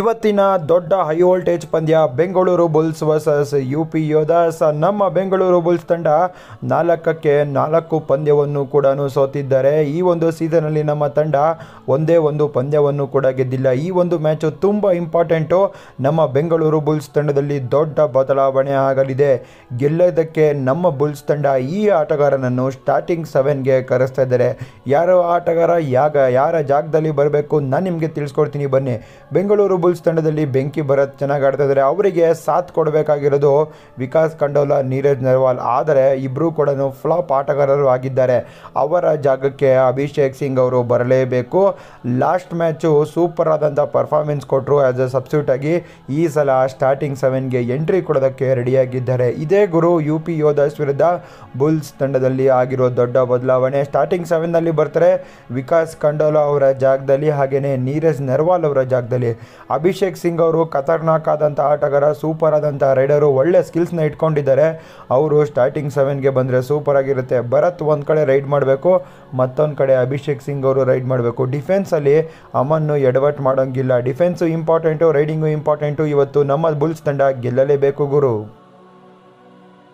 ಇವತ್ತಿನ ದೊಡ್ಡ high voltage ಪಂದ್ಯ Bengaluru Bulls versus U P Yoddhas ನಮ್ಮ ಬೆಂಗಳೂರು ಬುಲ್ಸ್ ತಂಡ ನಾಲ್ಕಕ್ಕೆ ನಾಲ್ಕು ಪಂದ್ಯವನ್ನು ಕೂಡ ಸೋತಿದ್ದಾರೆ ಈ ಒಂದು ಸೀಸನಲ್ಲಿ ನಮ್ಮ ತಂಡ ಒಂದೇ ಒಂದು ಪಂದ್ಯವನ್ನು ಕೂಡ ಗೆದ್ದಿಲ್ಲ ಈ ಒಂದು ಮ್ಯಾಚು ತುಂಬ ಇಂಪಾರ್ಟೆಂಟು ನಮ್ಮ ಬೆಂಗಳೂರು ಬುಲ್ಸ್ ತಂಡದಲ್ಲಿ ದೊಡ್ಡ ಬದಲಾವಣೆ ಆಗಲಿದೆ ಗೆಲ್ಲೋದಕ್ಕೆ ನಮ್ಮ ಬುಲ್ಸ್ ತಂಡ ಈ ಆಟಗಾರನನ್ನು ಸ್ಟಾರ್ಟಿಂಗ್ ಸೆವೆನ್ಗೆ ಕರೆಸ್ತಾ ಇದ್ದಾರೆ ಯಾರ ಆಟಗಾರ ಯಾಗ ಯಾರ ಜಾಗದಲ್ಲಿ ಬರಬೇಕು ನಾನು ನಿಮಗೆ ತಿಳಿಸ್ಕೊಡ್ತೀನಿ ಬನ್ನಿ ಬೆಂಗಳೂರು ಬುಲ್ಸ್ ತಂಡದಲ್ಲಿ ಬೆಂಕಿ ಭರತ್ ಚೆನ್ನಾಗಿ ಆಡ್ತಾ ಇದ್ದಾರೆ ಅವರಿಗೆ ಸಾಥ್ ಕೊಡಬೇಕಾಗಿರೋದು ವಿಕಾಸ್ ಖಂಡೋಲಾ ನೀರಜ್ ನರ್ವಾಲ್ ಆದರೆ ಇಬ್ಬರೂ ಕೂಡ ಫ್ಲಾಪ್ ಆಟಗಾರರು ಆಗಿದ್ದಾರೆ ಅವರ ಜಾಗಕ್ಕೆ ಅಭಿಷೇಕ್ ಸಿಂಗ್ ಅವರು ಬರಲೇಬೇಕು ಲಾಸ್ಟ್ ಮ್ಯಾಚು ಸೂಪರ್ ಆದಂಥ ಪರ್ಫಾರ್ಮೆನ್ಸ್ ಕೊಟ್ಟರು ಆ್ಯಸ್ ಅ ಸಬ್ಸ್ಯೂಟ್ ಆಗಿ ಈ ಸಲ ಸ್ಟಾರ್ಟಿಂಗ್ ಸೆವೆನ್ಗೆ ಎಂಟ್ರಿ ಕೊಡೋದಕ್ಕೆ ರೆಡಿಯಾಗಿದ್ದಾರೆ ಇದೇ ಗುರು ಯು ಪಿ ಯೋಧಸ್ ವಿರುದ್ಧ ಬುಲ್ಸ್ ತಂಡದಲ್ಲಿ ಆಗಿರೋ ದೊಡ್ಡ ಬದಲಾವಣೆ ಸ್ಟಾರ್ಟಿಂಗ್ ಸೆವೆನ್ನಲ್ಲಿ ಬರ್ತಾರೆ ವಿಕಾಸ್ ಖಂಡೋಲಾ ಅವರ ಜಾಗದಲ್ಲಿ ಹಾಗೆಯೇ ನೀರಜ್ ನರ್ವಾಲ್ ಅವರ ಜಾಗದಲ್ಲಿ ಅಭಿಷೇಕ್ ಸಿಂಗ್ ಅವರು ಖತರ್ನಾಕ್ ಆದಂಥ ಆಟಗಾರ ಸೂಪರ್ ಆದಂಥ ರೈಡರು ಒಳ್ಳೆ ಸ್ಕಿಲ್ಸ್ನ ಇಟ್ಕೊಂಡಿದ್ದಾರೆ ಅವರು ಸ್ಟಾರ್ಟಿಂಗ್ ಸೆವೆನ್ಗೆ ಬಂದರೆ ಸೂಪರ್ ಆಗಿರುತ್ತೆ ಭರತ್ ಒಂದು ಕಡೆ ರೈಡ್ ಮಾಡಬೇಕು ಮತ್ತೊಂದು ಕಡೆ ಅಭಿಷೇಕ್ ಸಿಂಗ್ ಅವರು ರೈಡ್ ಮಾಡಬೇಕು ಡಿಫೆನ್ಸಲ್ಲಿ ಅಮನ್ನು ಎಡವಟ್ ಮಾಡೋಂಗಿಲ್ಲ ಡಿಫೆನ್ಸು ಇಂಪಾರ್ಟೆಂಟು ರೈಡಿಂಗು ಇಂಪಾರ್ಟೆಂಟು ಇವತ್ತು ನಮ್ಮ ಬುಲ್ಸ್ ತಂಡ ಗೆಲ್ಲಲೇಬೇಕು ಗುರು